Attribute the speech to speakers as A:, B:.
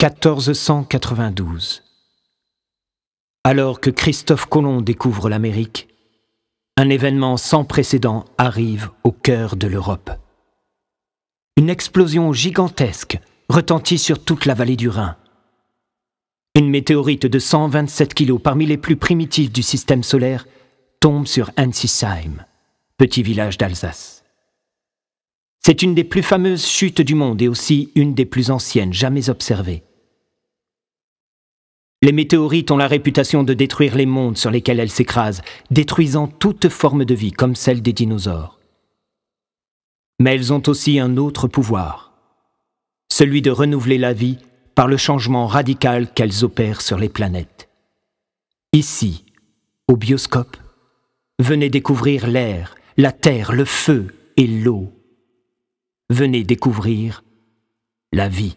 A: 1492.
B: Alors que Christophe Colomb découvre l'Amérique, un événement sans précédent arrive au cœur de l'Europe. Une explosion gigantesque retentit sur toute la vallée du Rhin. Une météorite de 127 kg parmi les plus primitives du système solaire tombe sur Ansisheim, petit village d'Alsace. C'est une des plus fameuses chutes du monde et aussi une des plus anciennes jamais observées. Les météorites ont la réputation de détruire les mondes sur lesquels elles s'écrasent, détruisant toute forme de vie comme celle des dinosaures. Mais elles ont aussi un autre pouvoir, celui de renouveler la vie par le changement radical qu'elles opèrent sur les planètes. Ici, au bioscope, venez découvrir l'air, la terre, le feu et l'eau. Venez découvrir la vie.